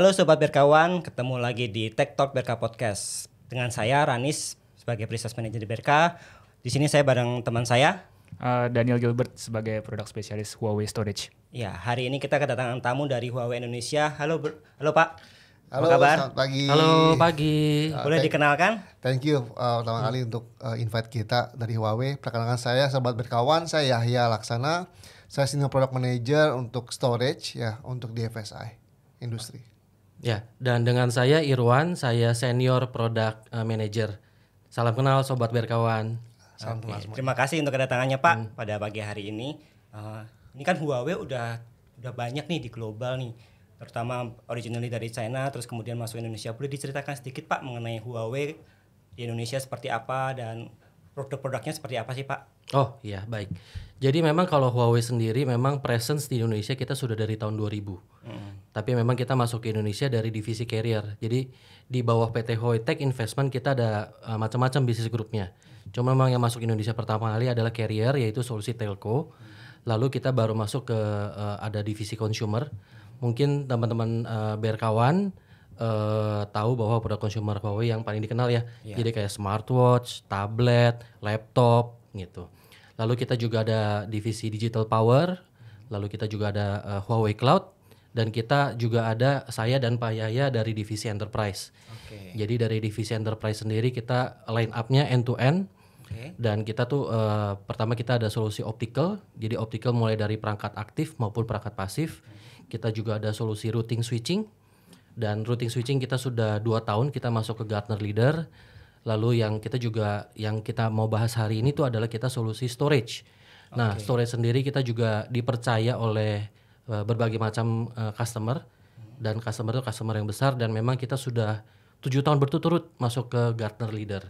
Halo Sobat Berkawan, ketemu lagi di Tech Talk Berka Podcast. Dengan saya Ranis sebagai Princess Manager di Berka. Di sini saya bareng teman saya. Uh, Daniel Gilbert sebagai produk spesialis Huawei Storage. Ya, hari ini kita kedatangan tamu dari Huawei Indonesia. Halo, halo Pak. Halo, Apa kabar? selamat pagi. Halo, pagi. Uh, Boleh thank, dikenalkan? Thank you uh, pertama hmm. kali untuk uh, invite kita dari Huawei. Perkenalkan saya Sobat Berkawan, saya Yahya Laksana. Saya Senior Product Manager untuk Storage ya, untuk DFSI Industri. Ya, dan dengan saya Irwan, saya senior product eh, manager. Salam kenal sobat berkawan. Salam okay. Semua. Terima kasih untuk kedatangannya Pak hmm. pada pagi hari ini. Uh, ini kan Huawei udah udah banyak nih di global nih, terutama originally dari China, terus kemudian masuk Indonesia. Boleh diceritakan sedikit Pak mengenai Huawei di Indonesia seperti apa dan produk-produknya seperti apa sih Pak? Oh iya baik. Jadi memang kalau Huawei sendiri memang presence di Indonesia kita sudah dari tahun 2000 tapi memang kita masuk ke Indonesia dari divisi carrier. Jadi di bawah PT Tech Investment kita ada uh, macam-macam bisnis grupnya. Cuma memang yang masuk Indonesia pertama kali adalah carrier yaitu solusi telco. Lalu kita baru masuk ke uh, ada divisi consumer. Mungkin teman-teman uh, eh, berkawan uh, tahu bahwa produk consumer Huawei yang paling dikenal ya. Yeah. Jadi kayak smartwatch, tablet, laptop gitu. Lalu kita juga ada divisi digital power, lalu kita juga ada uh, Huawei Cloud dan kita juga ada saya dan Pak Yaya dari divisi enterprise. Okay. Jadi dari divisi enterprise sendiri kita line up-nya end to end. Okay. Dan kita tuh uh, pertama kita ada solusi optical. Jadi optical mulai dari perangkat aktif maupun perangkat pasif. Okay. Kita juga ada solusi routing switching. Dan routing switching kita sudah dua tahun kita masuk ke Gartner Leader. Lalu yang kita juga yang kita mau bahas hari ini tuh adalah kita solusi storage. Nah, storage sendiri kita juga dipercaya oleh Eh, berbagai macam uh, customer dan customer itu customer yang besar dan memang kita sudah tujuh tahun berturut-turut masuk ke Gartner Leader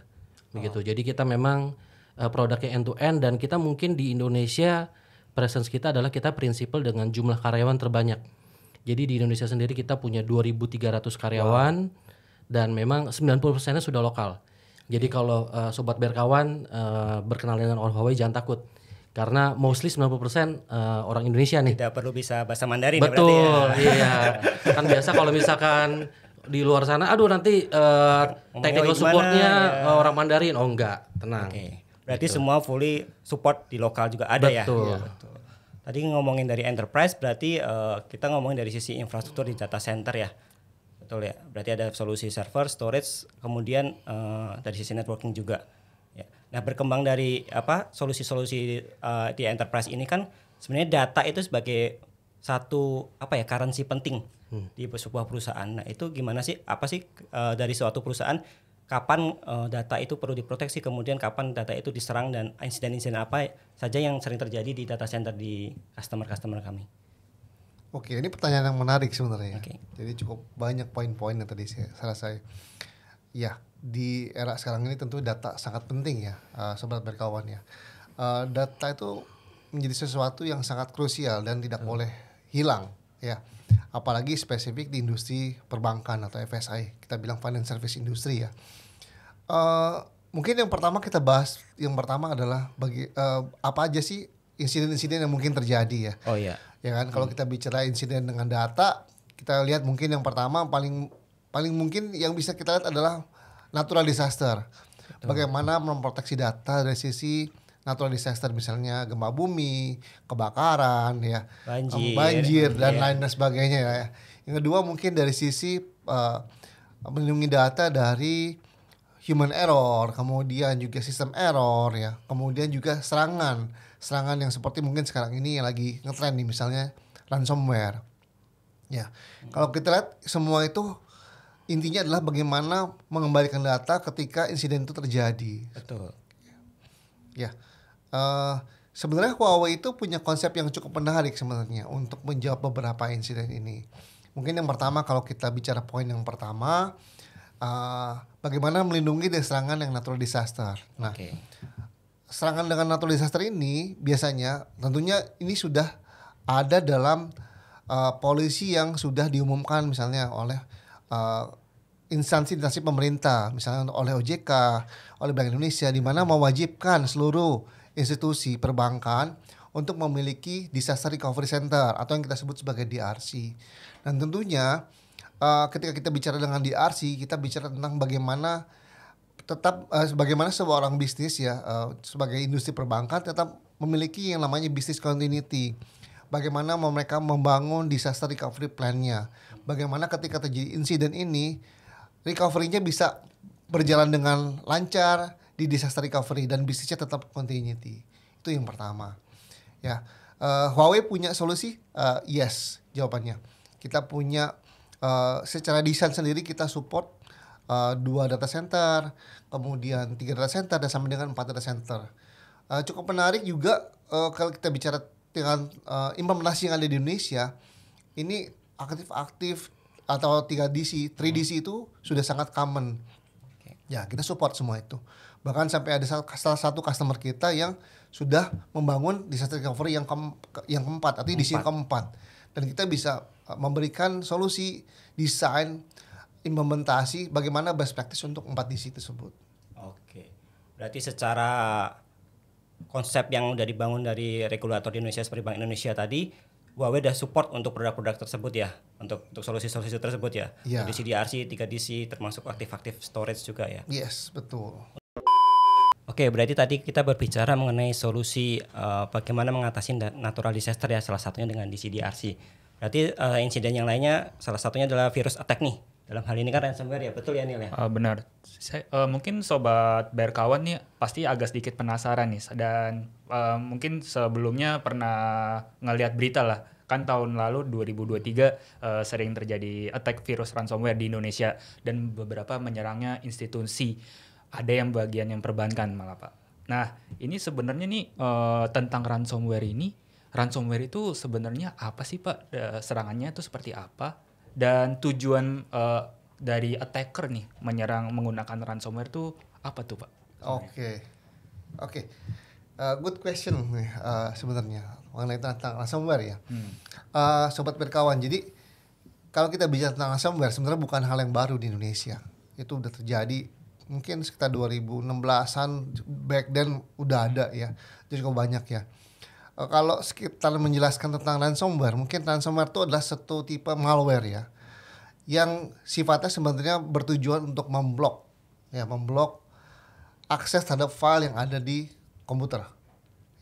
begitu. Oh. Jadi kita memang uh, produknya end to end dan kita mungkin di Indonesia presence kita adalah kita prinsipal dengan jumlah karyawan terbanyak. Jadi di Indonesia sendiri kita punya 2.300 karyawan wow. dan memang 90%-nya sudah lokal. Jadi hmm. kalau uh, sobat berkawan uh, berkenalan dengan Orhawai jangan takut karena mostly 90% persen uh, orang Indonesia nih. Tidak perlu bisa bahasa Mandarin ya Betul, ya. iya. kan biasa kalau misalkan di luar sana aduh nanti uh, technical supportnya ya. Eh, orang Mandarin. Oh enggak, tenang. Okay. Berarti gitu. semua fully support di lokal juga ada ya? betul. ya. Betul. Tadi ngomongin dari enterprise berarti uh, kita ngomongin dari sisi infrastruktur di data center ya. Betul ya. Berarti ada solusi server, storage, kemudian uh, dari sisi networking juga Nah berkembang dari apa solusi-solusi uh, di enterprise ini kan sebenarnya data itu sebagai satu apa ya currency penting hmm. di sebuah perusahaan. Nah itu gimana sih apa sih uh, dari suatu perusahaan kapan uh, data itu perlu diproteksi, kemudian kapan data itu diserang dan insiden-insiden apa saja yang sering terjadi di data center di customer-customer kami. Oke, ini pertanyaan yang menarik sebenarnya. Okay. Jadi cukup banyak poin-poin yang tadi saya, saya ya di era sekarang ini tentu data sangat penting ya uh, sobat berkawan ya uh, eh, data itu menjadi sesuatu yang sangat krusial dan tidak hmm. boleh hilang ya apalagi spesifik di industri perbankan atau FSI kita bilang finance service industry ya uh, mungkin yang pertama kita bahas yang pertama adalah bagi uh, apa aja sih insiden-insiden yang mungkin terjadi ya oh iya ya kan hmm. kalau kita bicara insiden dengan data kita lihat mungkin yang pertama paling paling mungkin yang bisa kita lihat adalah natural disaster. Betul. Bagaimana memproteksi data dari sisi natural disaster misalnya gempa bumi, kebakaran ya, banjir, banjir dan lain iya. lain dan sebagainya ya. Yang kedua mungkin dari sisi uh, melindungi data dari human error, kemudian juga sistem error ya, kemudian juga serangan, serangan yang seperti mungkin sekarang ini lagi ngetrend nih misalnya ransomware. Ya, kalau kita lihat semua itu intinya adalah bagaimana mengembalikan data ketika insiden itu terjadi. Betul. Ya, uh, sebenarnya Huawei itu punya konsep yang cukup menarik sebenarnya untuk menjawab beberapa insiden ini. Mungkin yang pertama kalau kita bicara poin yang pertama, uh, bagaimana melindungi dari serangan yang natural disaster. Nah, okay. serangan dengan natural disaster ini biasanya tentunya ini sudah ada dalam uh, polisi yang sudah diumumkan misalnya oleh uh, instansi-instansi pemerintah, misalnya oleh OJK, oleh Bank Indonesia, di mana mewajibkan seluruh institusi perbankan untuk memiliki disaster recovery center atau yang kita sebut sebagai DRC. Dan tentunya uh, ketika kita bicara dengan DRC, kita bicara tentang bagaimana tetap uh, bagaimana seorang bisnis ya uh, sebagai industri perbankan tetap memiliki yang namanya business continuity. Bagaimana mereka membangun disaster recovery plan-nya bagaimana ketika terjadi insiden ini recovery-nya bisa berjalan dengan lancar di disaster recovery dan bisnisnya tetap continuity. Itu yang pertama. Ya, uh, Huawei punya solusi? Uh, yes, jawabannya. Kita punya uh, secara desain sendiri kita support uh, dua data center, kemudian tiga data center dan sama dengan empat data center. Uh, cukup menarik juga uh, kalau kita bicara dengan uh, implementasi yang ada di Indonesia, ini aktif-aktif atau 3DC, 3DC hmm. itu sudah sangat common. Okay. Ya, kita support semua itu. Bahkan sampai ada salah satu customer kita yang sudah membangun disaster recovery yang ke, yang keempat, artinya DC yang keempat. Dan kita bisa uh, memberikan solusi desain implementasi bagaimana best practice untuk empat DC tersebut. Oke. Berarti secara konsep yang sudah dibangun dari regulator di Indonesia seperti Bank Indonesia tadi Huawei udah support untuk produk-produk tersebut ya, untuk untuk solusi-solusi tersebut ya. Yeah. Di CDRC, 3DC, termasuk aktif-aktif storage juga ya. Yes, betul. Oke, berarti tadi kita berbicara mengenai solusi uh, bagaimana mengatasi natural disaster ya, salah satunya dengan DCDRC. Berarti uh, insiden yang lainnya salah satunya adalah virus attack nih dalam hal ini kan ransomware ya betul ya Nil ya uh, benar saya, uh, mungkin sobat berkawan nih pasti agak sedikit penasaran nih dan uh, mungkin sebelumnya pernah ngelihat berita lah kan tahun lalu 2023 uh, sering terjadi attack virus ransomware di Indonesia dan beberapa menyerangnya institusi ada yang bagian yang perbankan malah pak nah ini sebenarnya nih uh, tentang ransomware ini ransomware itu sebenarnya apa sih pak serangannya itu seperti apa dan tujuan uh, dari attacker nih menyerang menggunakan ransomware itu apa tuh, Pak? Oke. Oke. Okay. Eh, good question uh, sebenarnya mengenai tentang ransomware ya. Hmm. Uh, sobat berkawan, jadi kalau kita bicara tentang ransomware sebenarnya bukan hal yang baru di Indonesia. Itu udah terjadi mungkin sekitar 2016-an back then udah ada ya. jadi cukup banyak ya. Eh, kalau sekitar menjelaskan tentang ransomware, mungkin ransomware itu adalah satu tipe malware ya, yang sifatnya sebenarnya bertujuan untuk memblok, ya memblok akses terhadap file yang ada di komputer,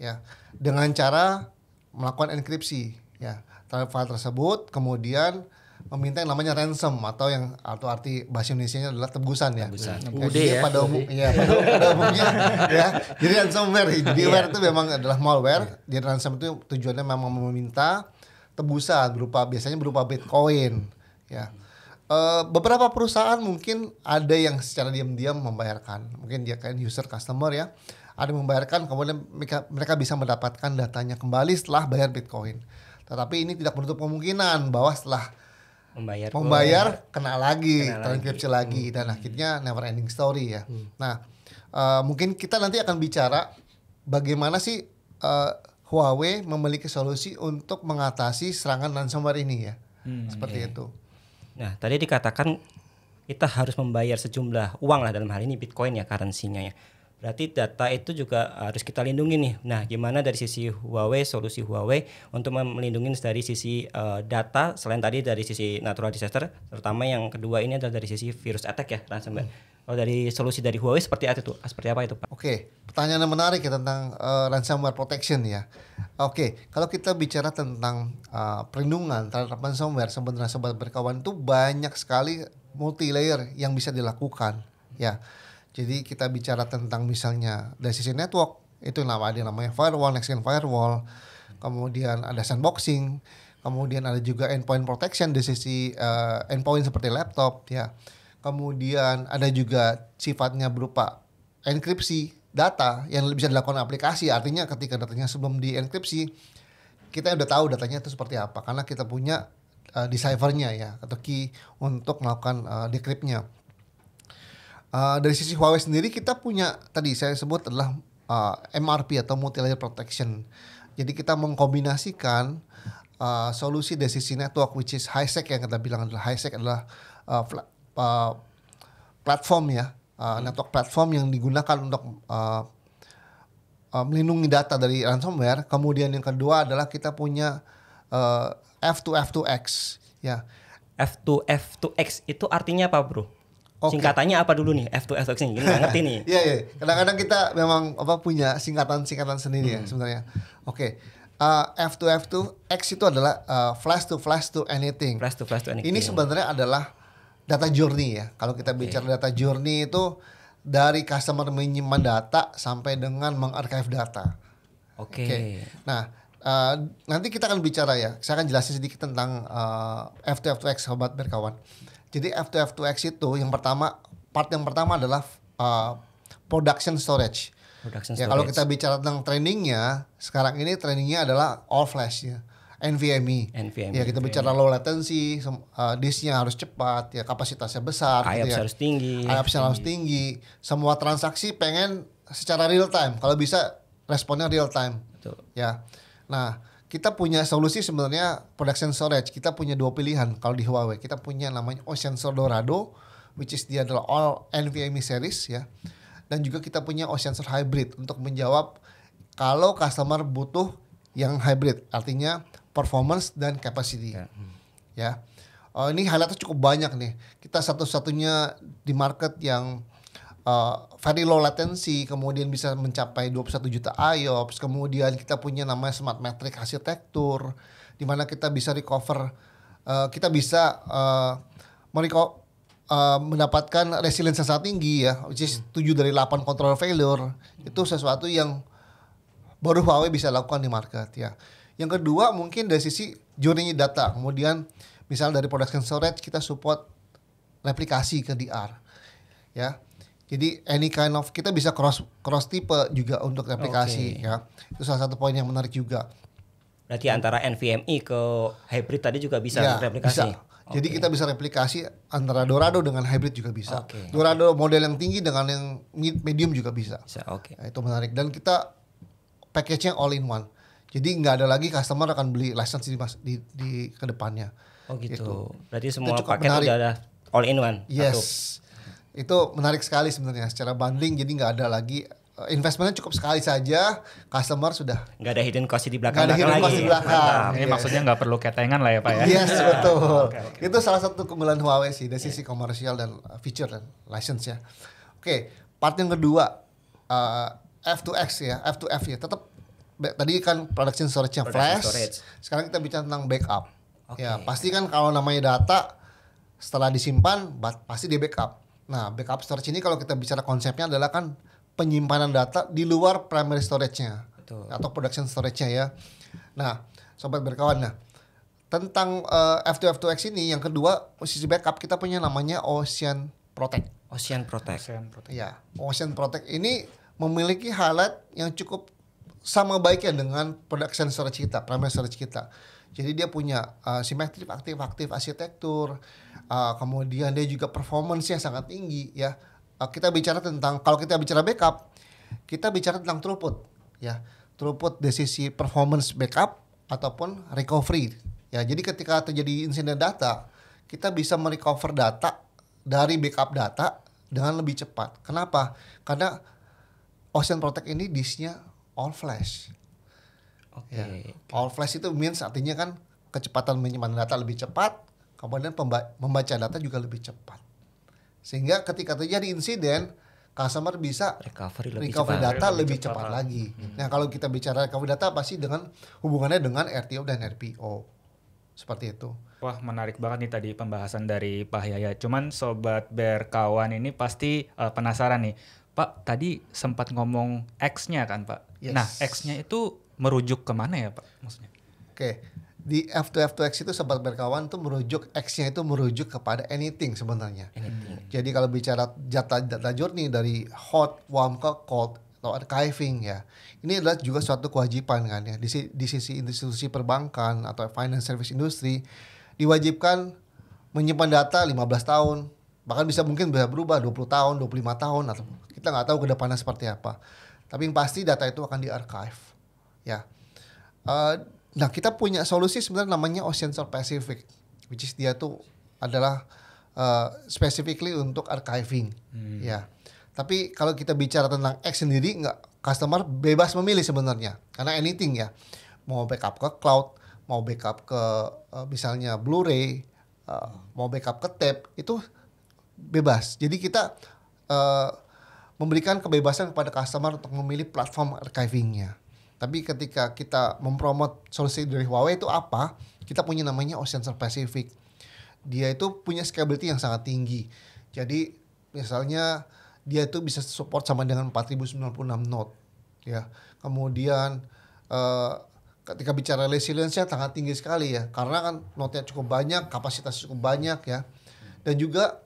ya dengan cara melakukan enkripsi, ya terhadap file tersebut, kemudian meminta yang namanya ransom atau yang atau arti bahasa Indonesia nya adalah tebusan ya. Tebusan. ya. Pada umum ya umumnya ya. Jadi ransomware, jadi yeah. Iya. itu memang adalah malware. Yeah. Jadi ransom itu tujuannya memang meminta tebusan berupa biasanya berupa Bitcoin ya. Uh, beberapa perusahaan mungkin ada yang secara diam-diam membayarkan. Mungkin dia kan user customer ya. Ada yang membayarkan kemudian mereka, mereka bisa mendapatkan datanya kembali setelah bayar Bitcoin. Tetapi ini tidak menutup kemungkinan bahwa setelah membayar membayar gua. kena lagi transkripsi lagi. lagi hmm. dan akhirnya never ending story ya hmm. nah uh, mungkin kita nanti akan bicara bagaimana sih uh, Huawei memiliki solusi untuk mengatasi serangan ransomware ini ya hmm, seperti okay. Iya. itu nah tadi dikatakan kita harus membayar sejumlah uang lah dalam hal ini Bitcoin ya currency-nya ya Berarti data itu juga harus kita lindungi nih. Nah, gimana dari sisi Huawei, solusi Huawei untuk melindungi dari sisi uh, data selain tadi dari sisi natural disaster, terutama yang kedua ini adalah dari sisi virus attack ya ransomware. Hmm. Kalau dari solusi dari Huawei seperti apa itu? Seperti apa itu, Pak? Oke, okay. pertanyaan yang menarik ya tentang uh, ransomware protection ya. Oke, okay. kalau kita bicara tentang uh, perlindungan terhadap ransomware, sebenarnya sobat berkawan itu banyak sekali multi layer yang bisa dilakukan ya. Jadi kita bicara tentang misalnya dari sisi network itu nama ada namanya firewall, next gen firewall, kemudian ada sandboxing, kemudian ada juga endpoint protection di sisi uh, endpoint seperti laptop ya. Kemudian ada juga sifatnya berupa enkripsi data yang bisa dilakukan aplikasi. Artinya ketika datanya sebelum dienkripsi kita udah tahu datanya itu seperti apa karena kita punya uh, deciphernya ya atau key untuk melakukan uh, decryptnya. Eh, dari sisi Huawei sendiri kita punya tadi saya sebut adalah uh, eh, MRP atau multi layer protection. Jadi kita mengkombinasikan uh, solusi dari sisi network which is high sec yang kita bilang adalah high sec adalah uh, uh, platform ya, uh, hmm. network platform yang digunakan untuk uh, uh, melindungi data dari ransomware. Kemudian yang kedua adalah kita punya uh, F2F2X ya. F2F2X itu artinya apa, Bro? Okay. Singkatannya apa dulu nih f 2 F2 ini? Gini gak ngerti nih. Iya, yeah, iya. Yeah. Kadang-kadang kita memang apa punya singkatan-singkatan sendiri ya hmm. ya sebenarnya. Oke. Okay. Uh, F2 F2 X itu adalah uh, flash to flash to anything. Flash to flash to anything. Ini sebenarnya adalah data journey ya. Kalau kita bicara okay. data journey itu dari customer menyimpan data sampai dengan mengarchive data. Oke. Okay. Okay. Nah, uh, nanti kita akan bicara ya. Saya akan jelasin sedikit tentang uh, eh, F2F2X sobat berkawan. Jadi F2F2X itu yang pertama part yang pertama adalah uh, production storage. Production storage. Ya kalau kita bicara tentang trainingnya, sekarang ini trainingnya adalah all flash ya. NVMe. NVMe. Ya kita NVMe. bicara low latency, uh, disknya harus cepat, ya kapasitasnya besar. IOPS gitu ya. harus tinggi. IOPS harus tinggi. Semua transaksi pengen secara real time. Kalau bisa responnya real time. Betul. Ya. Nah, kita punya solusi sebenarnya production storage. Kita punya dua pilihan kalau di Huawei. Kita punya namanya Ocean Dorado, which is dia adalah all NVMe series ya. Dan juga kita punya Ocean Hybrid untuk menjawab kalau customer butuh yang hybrid, artinya performance dan capacity. Ya. ya. Oh, ini highlightnya cukup banyak nih. Kita satu-satunya di market yang uh, very low latency, kemudian bisa mencapai 21 juta IOPS, kemudian kita punya namanya smart metric hasil di mana kita bisa recover, uh, kita bisa uh, uh, mendapatkan resiliensi yang sangat tinggi ya, which is 7 hmm. dari 8 control failure, itu sesuatu yang baru Huawei bisa lakukan di market ya. Yang kedua mungkin dari sisi journey data, kemudian misal dari production storage kita support replikasi ke DR ya jadi any kind of kita bisa cross cross tipe juga untuk aplikasi okay. ya. Itu salah satu poin yang menarik juga. Berarti antara NVMe ke hybrid tadi juga bisa ya, replikasi. Bisa. Jadi kita bisa replikasi antara Dorado dengan hybrid juga bisa. Okay. Dorado okay. model yang tinggi dengan yang medium juga bisa. Bisa. Oke. Okay. Nah, itu menarik dan kita package-nya all in one. Jadi nggak ada lagi customer akan beli license di di, di kedepannya. Oh gitu. gitu. Berarti semua paket udah ada all in one. Yes. Satu itu menarik sekali sebenarnya secara bundling jadi nggak ada lagi eh, investmentnya cukup sekali saja, customer sudah nggak ada hidden cost di belakang. Nggak ada hidden cost di belakang. ini Ini maksudnya nggak perlu ketengan lah ya pak ya. Yes betul. okay, okay. Itu salah satu keunggulan Huawei sih dari iya. sisi komersial dan eh, feature dan license ya. Oke, okay, part yang kedua uh, eh, F2X ya, F2F ya. Tetap tadi kan production storage yang flash. Storage. Sekarang kita bicara tentang backup. Okay. Ya pasti kan kalau namanya data setelah disimpan pasti di backup Nah, backup storage ini kalau kita bicara konsepnya adalah kan penyimpanan data di luar primary storage-nya atau production storage-nya ya. Nah, sobat berkawan nah tentang uh, eh, F2F2X ini yang kedua posisi backup kita punya namanya Ocean Protect. Ocean Protect. Ocean Protect. Ya, Ocean Protect ini memiliki highlight yang cukup sama baiknya dengan production storage kita, primary storage kita. Jadi dia punya uh, eh, simetri aktif-aktif arsitektur, uh, kemudian dia juga performance-nya sangat tinggi ya. Uh, kita bicara tentang kalau kita bicara backup, kita bicara tentang throughput ya. Throughput dari sisi performance backup ataupun recovery. Ya, jadi ketika terjadi insiden data, kita bisa merecover data dari backup data dengan lebih cepat. Kenapa? Karena Ocean Protect ini disknya all flash. Oke. Okay. Ya. All flash itu means artinya kan kecepatan menyimpan data lebih cepat, Kemudian membaca data juga lebih cepat. Sehingga ketika terjadi insiden, customer bisa recovery, lebih recovery cepat. data lebih, cepat, cepat lagi. Hmm. Nah, kalau kita bicara recovery data pasti dengan hubungannya dengan RTO dan RPO. Seperti itu. Wah, menarik banget nih tadi pembahasan dari Pak Yaya. Cuman sobat berkawan ini pasti uh, penasaran nih. Pak, tadi sempat ngomong X-nya kan, Pak? Yes. Nah, X-nya itu merujuk kemana ya, Pak? Maksudnya? Oke. Okay di F2F2X itu sobat berkawan itu merujuk X-nya itu merujuk kepada anything sebenarnya. Anything. Jadi kalau bicara data data journey dari hot, warm ke cold atau archiving ya. Ini adalah juga suatu kewajiban kan ya di, di sisi institusi perbankan atau finance service industry diwajibkan menyimpan data 15 tahun, bahkan bisa mungkin bisa berubah 20 tahun, 25 tahun atau kita nggak tahu ke depannya seperti apa. Tapi yang pasti data itu akan di archive Ya. Uh, Nah kita punya solusi sebenarnya namanya Ocean Sur Pacific, which is dia tuh adalah uh, specifically untuk archiving, hmm. ya. Tapi kalau kita bicara tentang X sendiri, nggak customer bebas memilih sebenarnya, karena anything ya, mau backup ke cloud, mau backup ke uh, misalnya Blu-ray, uh, mau backup ke tape itu bebas. Jadi kita uh, memberikan kebebasan kepada customer untuk memilih platform archivingnya. Tapi ketika kita mempromot solusi dari Huawei itu apa? Kita punya namanya Ocean Pacific. Dia itu punya scalability yang sangat tinggi. Jadi misalnya dia itu bisa support sama dengan 4096 node ya. Kemudian eh, ketika bicara resilience-nya sangat tinggi sekali ya karena kan node-nya cukup banyak, kapasitas cukup banyak ya. Dan juga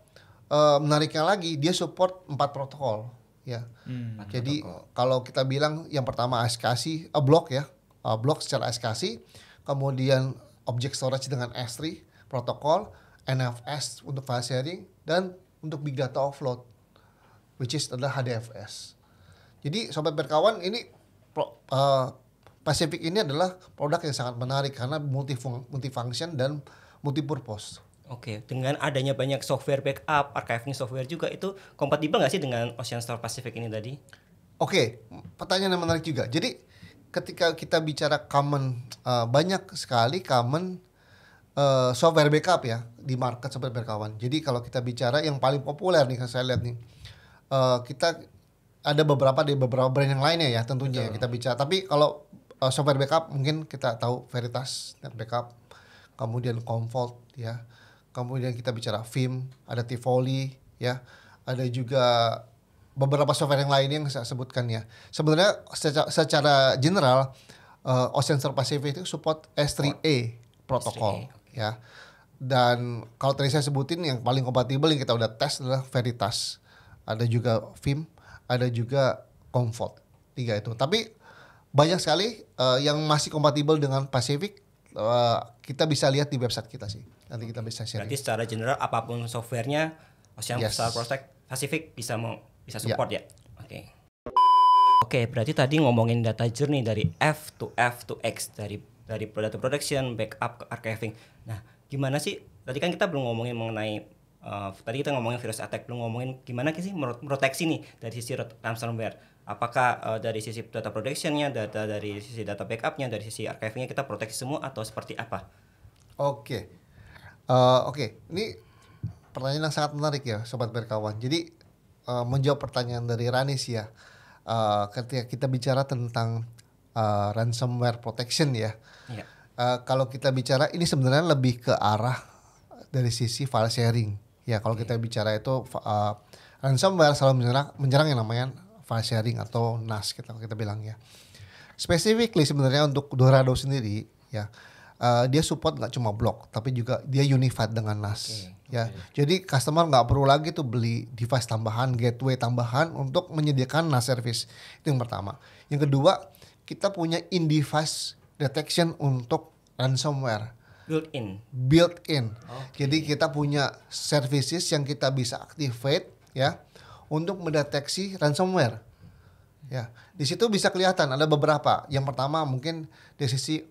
eh, menariknya lagi dia support empat protokol ya. Hmm. Jadi kalau kita bilang yang pertama SKC, a eh, block ya, uh, block secara SKC, kemudian object storage dengan S3 protokol, NFS untuk file sharing dan untuk big data offload, which is adalah HDFS. Jadi sobat berkawan ini uh, Pacific ini adalah produk yang sangat menarik karena multifung multifunction dan multipurpose. Oke, okay. dengan adanya banyak software backup, archiving software juga itu kompatibel nggak sih dengan Ocean Store Pacific ini tadi? Oke, okay. pertanyaan yang menarik juga. Jadi ketika kita bicara common, uh, banyak sekali common uh, software backup ya di market seperti berkawan. Jadi kalau kita bicara yang paling populer nih, saya lihat nih, uh, kita ada beberapa di beberapa brand yang lainnya ya tentunya kita bicara. Tapi kalau uh, software backup mungkin kita tahu Veritas dan backup, kemudian Comfort ya kemudian kita bicara film, ada Tivoli, ya, ada juga beberapa software yang lain yang saya sebutkan ya. Sebenarnya secara, secara general uh, Ocean Sur Pacific itu support S3A protokol ya. Dan kalau tadi saya sebutin yang paling kompatibel yang kita udah tes adalah Veritas. Ada juga FIM, ada juga Comfort. Tiga itu. Tapi banyak sekali uh, yang masih kompatibel dengan Pacific uh, kita bisa lihat di website kita sih nanti kita bisa sharing. Berarti secara general apapun softwarenya Ocean yes. Star Project Pacific bisa mau bisa ya. support yeah. ya. Oke. Okay. Oke, okay, berarti tadi ngomongin data journey dari F to F to X dari dari data production, backup ke archiving. Nah, gimana sih? Tadi kan kita belum ngomongin mengenai uh, tadi kita ngomongin virus attack, belum ngomongin gimana sih proteksi nih dari sisi ransomware. Apakah uh, dari sisi data productionnya, data dari sisi data backupnya, dari sisi archivingnya kita proteksi semua atau seperti apa? Oke. Okay Eh, oke, okay. ini pertanyaan yang sangat menarik ya, sobat berkawan. Jadi uh, menjawab pertanyaan dari Ranis ya, uh, ketika kita bicara tentang uh, ransomware protection ya. Yeah. Iya. Uh, kalau kita bicara ini sebenarnya lebih ke arah dari sisi file sharing. Ya, kalau okay. kita bicara itu uh, ransomware selalu menyerang menyerang yang namanya file sharing atau NAS kita kita bilang ya. Specifically sebenarnya untuk Dorado sendiri ya uh, dia support nggak cuma blok tapi juga dia unified dengan NAS okay, ya okay. jadi customer nggak perlu lagi tuh beli device tambahan gateway tambahan untuk menyediakan NAS service itu yang pertama yang kedua kita punya in device detection untuk ransomware built in built in okay. jadi kita punya services yang kita bisa activate ya untuk mendeteksi ransomware ya di situ bisa kelihatan ada beberapa yang pertama mungkin dari sisi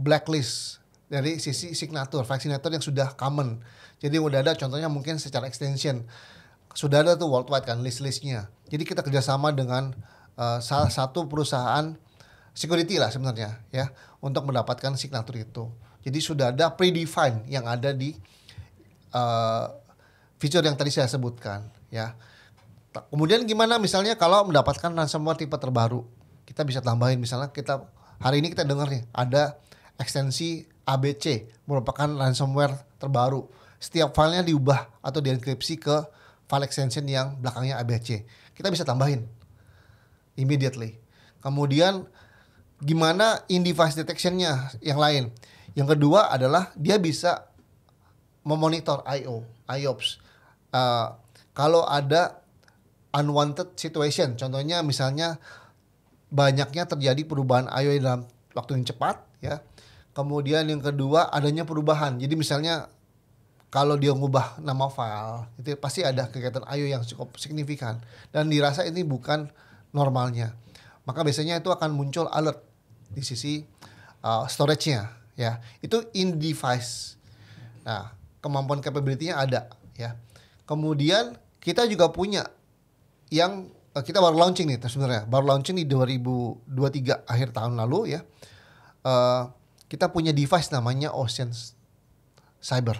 blacklist dari sisi signatur, vaksinator yang sudah common. Jadi udah ada contohnya mungkin secara extension. Sudah ada tuh worldwide kan list-listnya. Jadi kita kerjasama dengan uh, salah satu perusahaan security lah sebenarnya ya untuk mendapatkan signature itu. Jadi sudah ada predefined yang ada di uh, eh, fitur yang tadi saya sebutkan ya. Kemudian gimana misalnya kalau mendapatkan ransomware tipe terbaru? Kita bisa tambahin misalnya kita hari ini kita dengar nih ada ekstensi ABC merupakan ransomware terbaru. Setiap filenya diubah atau dienkripsi ke file extension yang belakangnya ABC. Kita bisa tambahin immediately. Kemudian gimana in device detectionnya yang lain. Yang kedua adalah dia bisa memonitor IO, IOPS. Uh, eh, kalau ada unwanted situation, contohnya misalnya banyaknya terjadi perubahan IO dalam waktu yang cepat, ya Kemudian yang kedua adanya perubahan. Jadi misalnya kalau dia ngubah nama file itu pasti ada kegiatan ayo yang cukup signifikan dan dirasa ini bukan normalnya. Maka biasanya itu akan muncul alert di sisi uh, storage-nya ya. Itu in device. Nah, kemampuan capability-nya ada ya. Kemudian kita juga punya yang uh, kita baru launching nih sebenarnya. Baru launching di 2023 akhir tahun lalu ya. Uh, kita punya device namanya Ocean Cyber.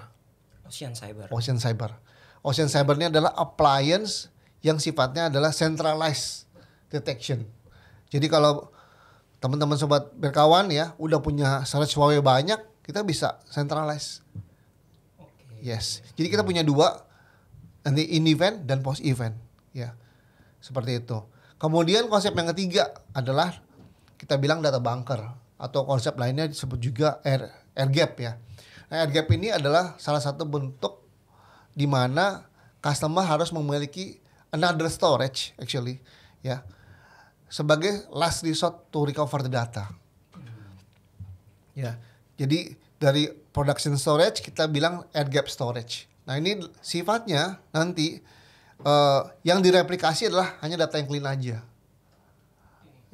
Ocean Cyber. Ocean Cyber. Ocean Cyber ini adalah appliance yang sifatnya adalah centralized detection. Jadi kalau teman-teman sobat berkawan ya udah punya search Huawei banyak, kita bisa centralized. Okay. Yes. Jadi kita punya dua nanti in event dan post event ya. Seperti itu. Kemudian konsep yang ketiga adalah kita bilang data banker atau konsep lainnya disebut juga air, air gap ya. Nah, air gap ini adalah salah satu bentuk di mana customer harus memiliki another storage actually ya sebagai last resort to recover the data. Ya. Jadi dari production storage kita bilang air gap storage. Nah, ini sifatnya nanti uh, yang direplikasi adalah hanya data yang clean aja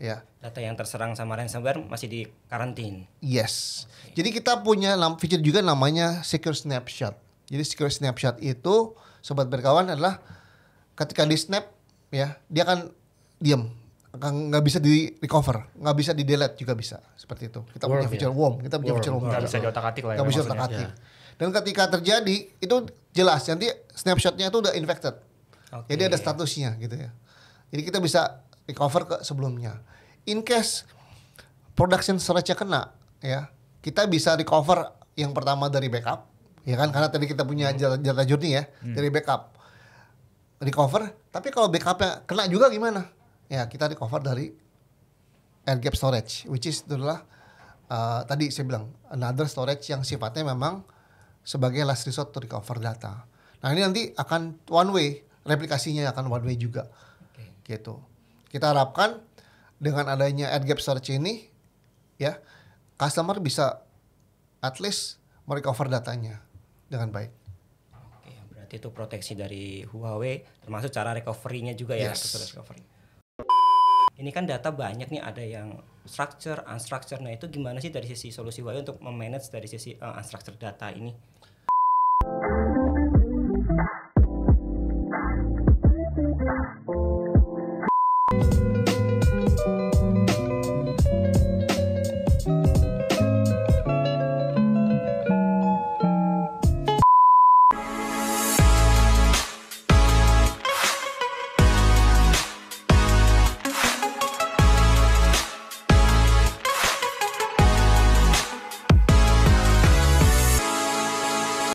ya. Data yang terserang sama ransomware masih di karantin. Yes. Okay. Jadi kita punya fitur juga namanya secure snapshot. Jadi secure snapshot itu sobat berkawan adalah ketika di snap ya, dia akan diam akan nggak bisa di recover, nggak bisa di delete juga bisa seperti itu. Kita punya fitur ya? worm, kita punya fitur feature worm. Nggak bisa diotak atik lah. Ya, nggak bisa diotak atik. Ya. Dan ketika terjadi itu jelas nanti snapshotnya itu udah infected. Okay. Jadi ada statusnya gitu ya. Jadi kita bisa recover ke sebelumnya. In case production surge kena ya, kita bisa recover yang pertama dari backup ya kan karena tadi kita punya jatah, hmm. jata journey ya hmm. dari backup recover tapi kalau backupnya kena juga gimana ya kita recover dari air gap storage which is itulah uh, tadi saya bilang another storage yang sifatnya memang sebagai last resort to recover data. Nah ini nanti akan one way, replikasinya akan one way juga, okay. gitu. Kita harapkan dengan adanya ad gap search ini ya customer bisa at least merecover datanya dengan baik. Oke, berarti itu proteksi dari Huawei termasuk cara recovery-nya juga ya, yes. recovery. Ini kan data banyak nih ada yang structure, unstructure. Nah, itu gimana sih dari sisi solusi Huawei untuk memanage dari sisi uh, unstructured data ini?